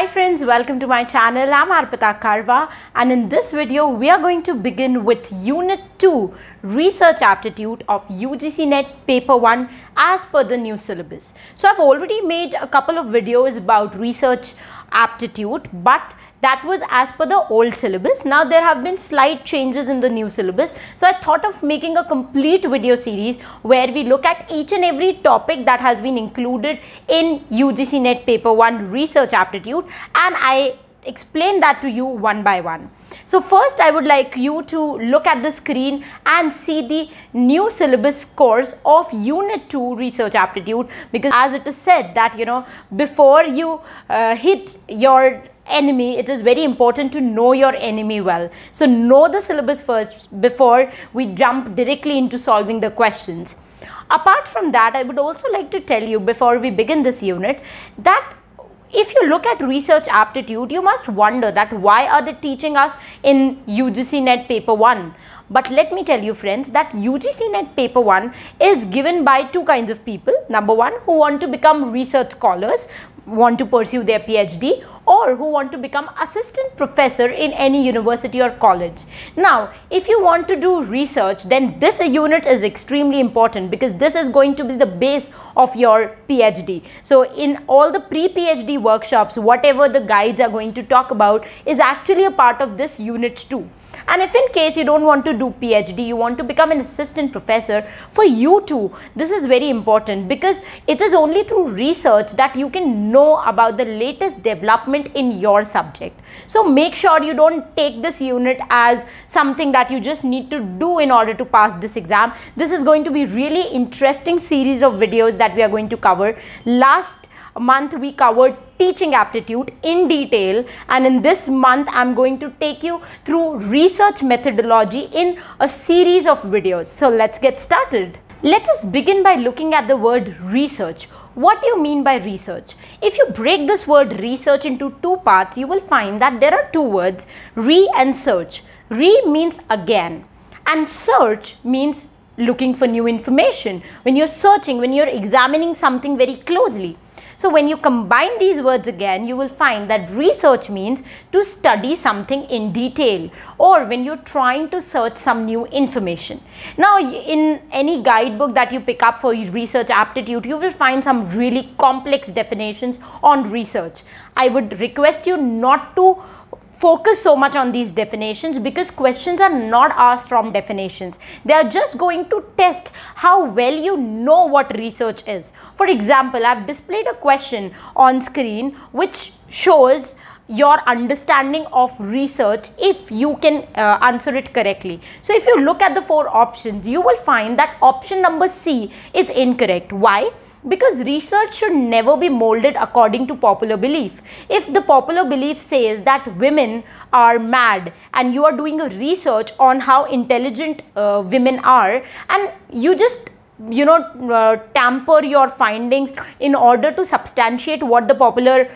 Hi friends, welcome to my channel. I'm Arpita Karwa and in this video we are going to begin with Unit 2 Research Aptitude of UGC NET Paper 1 as per the new syllabus. So I've already made a couple of videos about research aptitude but that was as per the old syllabus. Now there have been slight changes in the new syllabus. So I thought of making a complete video series where we look at each and every topic that has been included in UGC NET paper 1 research aptitude and I explain that to you one by one. So first I would like you to look at the screen and see the new syllabus course of unit 2 research aptitude because as it is said that you know before you uh, hit your enemy it is very important to know your enemy well so know the syllabus first before we jump directly into solving the questions apart from that i would also like to tell you before we begin this unit that if you look at research aptitude, you must wonder that why are they teaching us in UGC NET paper 1? But let me tell you friends that UGC NET paper 1 is given by two kinds of people. Number one who want to become research scholars want to pursue their PhD or who want to become assistant professor in any university or college. Now, if you want to do research, then this unit is extremely important because this is going to be the base of your PhD. So, in all the pre-PhD workshops, whatever the guides are going to talk about is actually a part of this unit too. And if in case you don't want to do PhD, you want to become an assistant professor, for you too, this is very important because it is only through research that you can know about the latest development in your subject. So make sure you don't take this unit as something that you just need to do in order to pass this exam. This is going to be really interesting series of videos that we are going to cover. Last month we covered teaching aptitude in detail and in this month I'm going to take you through research methodology in a series of videos. So let's get started. Let us begin by looking at the word research. What do you mean by research? If you break this word research into two parts, you will find that there are two words, re and search. Re means again and search means looking for new information. When you're searching, when you're examining something very closely. So when you combine these words again, you will find that research means to study something in detail or when you're trying to search some new information. Now in any guidebook that you pick up for research aptitude, you will find some really complex definitions on research. I would request you not to focus so much on these definitions because questions are not asked from definitions. They are just going to test how well you know what research is. For example, I've displayed a question on screen which shows your understanding of research if you can uh, answer it correctly. So if you look at the four options, you will find that option number C is incorrect. Why? Because research should never be molded according to popular belief. If the popular belief says that women are mad and you are doing a research on how intelligent uh, women are and you just you know uh, tamper your findings in order to substantiate what the popular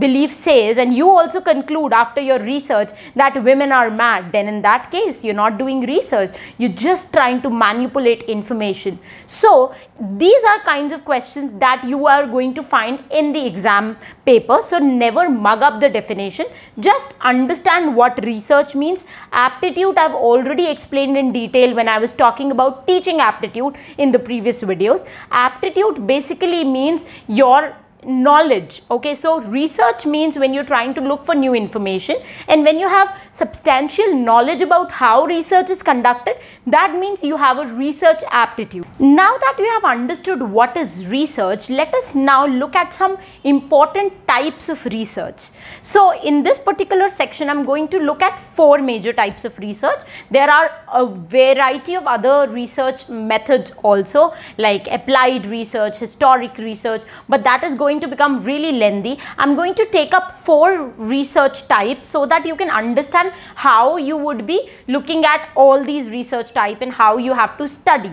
belief says and you also conclude after your research that women are mad then in that case you're not doing research you're just trying to manipulate information so these are kinds of questions that you are going to find in the exam paper so never mug up the definition just understand what research means aptitude i've already explained in detail when i was talking about teaching aptitude in the previous videos aptitude basically means your knowledge okay so research means when you're trying to look for new information and when you have substantial knowledge about how research is conducted that means you have a research aptitude now that we have understood what is research let us now look at some important types of research so in this particular section i'm going to look at four major types of research there are a variety of other research methods also like applied research historic research but that is going going to become really lengthy. I'm going to take up four research types so that you can understand how you would be looking at all these research type and how you have to study.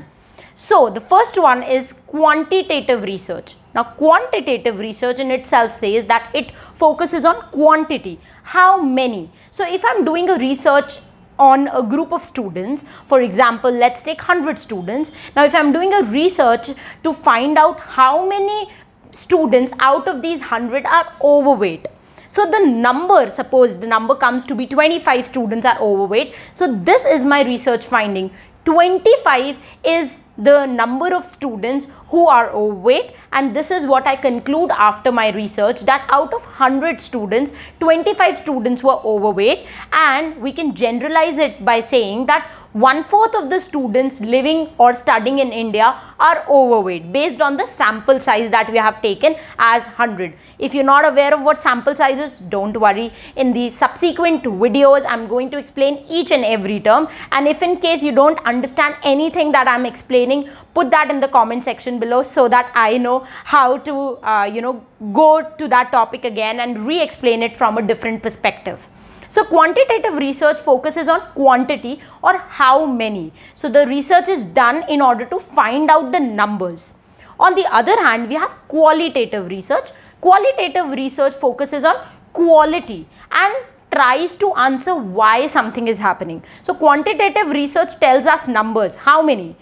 So the first one is quantitative research. Now quantitative research in itself says that it focuses on quantity, how many. So if I'm doing a research on a group of students, for example, let's take 100 students. Now if I'm doing a research to find out how many students out of these 100 are overweight. So the number, suppose the number comes to be 25 students are overweight. So this is my research finding. 25 is the number of students who are overweight and this is what I conclude after my research that out of 100 students 25 students were overweight and we can generalize it by saying that one fourth of the students living or studying in India are overweight based on the sample size that we have taken as 100. If you're not aware of what sample size is, don't worry. In the subsequent videos, I'm going to explain each and every term. And if in case you don't understand anything that I'm explaining, put that in the comment section below so that i know how to uh, you know go to that topic again and re-explain it from a different perspective so quantitative research focuses on quantity or how many so the research is done in order to find out the numbers on the other hand we have qualitative research qualitative research focuses on quality and tries to answer why something is happening. So quantitative research tells us numbers, how many.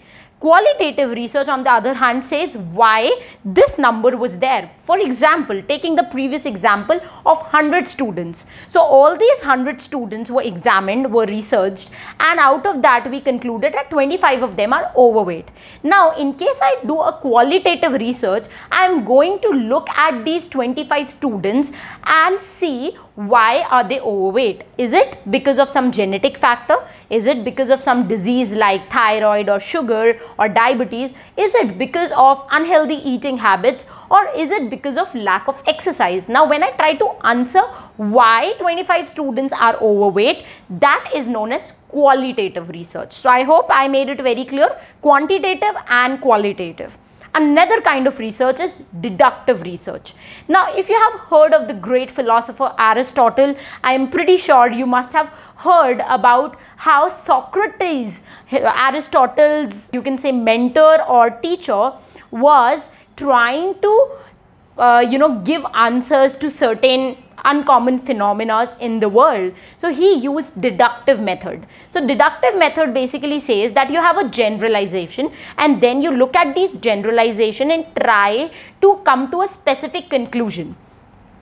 Qualitative research on the other hand says why this number was there. For example, taking the previous example of 100 students. So all these 100 students were examined, were researched and out of that we concluded that 25 of them are overweight. Now in case I do a qualitative research, I am going to look at these 25 students and see why are they overweight? Is it because of some genetic factor? Is it because of some disease like thyroid or sugar or diabetes? Is it because of unhealthy eating habits or is it because of lack of exercise? Now, when I try to answer why 25 students are overweight, that is known as qualitative research. So, I hope I made it very clear, quantitative and qualitative. Another kind of research is deductive research. Now, if you have heard of the great philosopher Aristotle, I am pretty sure you must have heard about how Socrates, Aristotle's, you can say mentor or teacher, was trying to, uh, you know, give answers to certain uncommon phenomena in the world. So he used deductive method. So deductive method basically says that you have a generalization and then you look at these generalization and try to come to a specific conclusion.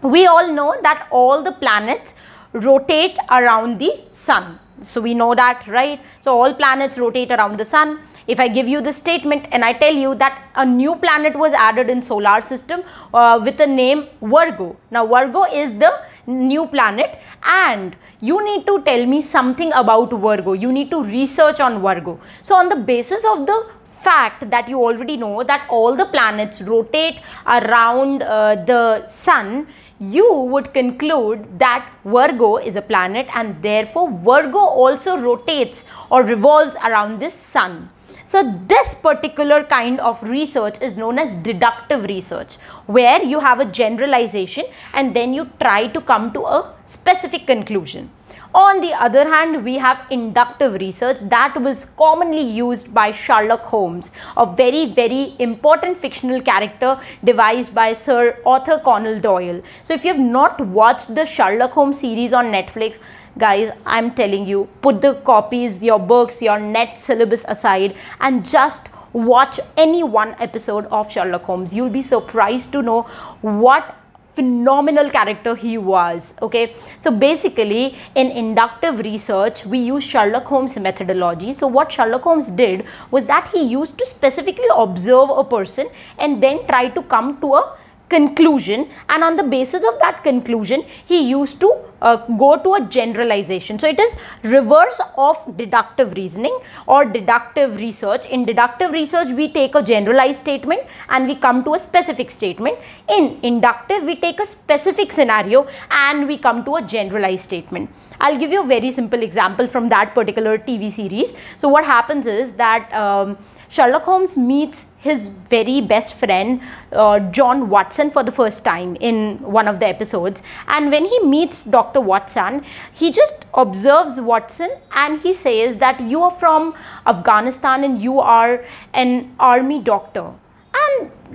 We all know that all the planets rotate around the sun. So we know that, right? So all planets rotate around the sun. If I give you this statement and I tell you that a new planet was added in solar system uh, with the name Virgo. Now Virgo is the new planet and you need to tell me something about Virgo. You need to research on Virgo. So on the basis of the fact that you already know that all the planets rotate around uh, the sun, you would conclude that Virgo is a planet and therefore Virgo also rotates or revolves around this sun. So this particular kind of research is known as deductive research where you have a generalization and then you try to come to a specific conclusion. On the other hand, we have inductive research that was commonly used by Sherlock Holmes, a very, very important fictional character devised by Sir Arthur Conan Doyle. So if you have not watched the Sherlock Holmes series on Netflix, guys i'm telling you put the copies your books your net syllabus aside and just watch any one episode of sherlock holmes you'll be surprised to know what phenomenal character he was okay so basically in inductive research we use sherlock holmes methodology so what sherlock holmes did was that he used to specifically observe a person and then try to come to a conclusion and on the basis of that conclusion he used to uh, go to a generalization. So it is reverse of deductive reasoning or deductive research. In deductive research we take a generalized statement and we come to a specific statement. In inductive we take a specific scenario and we come to a generalized statement. I'll give you a very simple example from that particular TV series. So what happens is that um, Sherlock Holmes meets his very best friend uh, John Watson for the first time in one of the episodes and when he meets Dr. Watson he just observes Watson and he says that you are from Afghanistan and you are an army doctor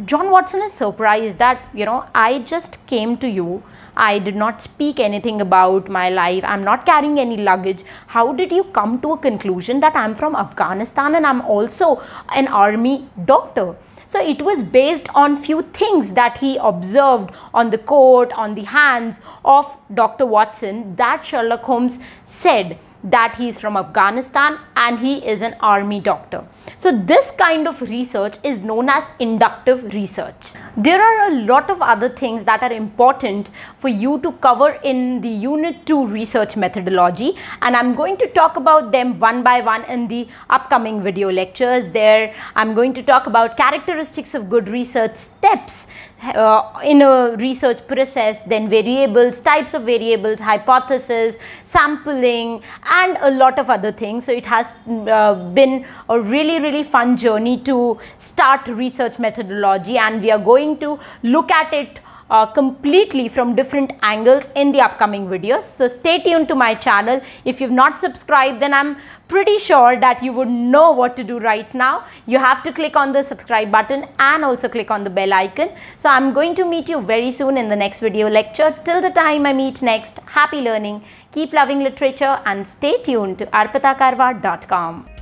John Watson is surprised that, you know, I just came to you. I did not speak anything about my life. I'm not carrying any luggage. How did you come to a conclusion that I'm from Afghanistan and I'm also an army doctor? So it was based on few things that he observed on the coat, on the hands of Dr. Watson that Sherlock Holmes said that he is from Afghanistan and he is an army doctor. So this kind of research is known as inductive research. There are a lot of other things that are important for you to cover in the unit 2 research methodology and I'm going to talk about them one by one in the upcoming video lectures. There I'm going to talk about characteristics of good research steps uh, in a research process then variables, types of variables, hypothesis, sampling and a lot of other things. So it has mm, uh, been a really really fun journey to start research methodology and we are going to look at it uh, completely from different angles in the upcoming videos. So stay tuned to my channel. If you've not subscribed, then I'm pretty sure that you would know what to do right now. You have to click on the subscribe button and also click on the bell icon. So I'm going to meet you very soon in the next video lecture. Till the time I meet next, happy learning, keep loving literature and stay tuned to arpitakarwa.com.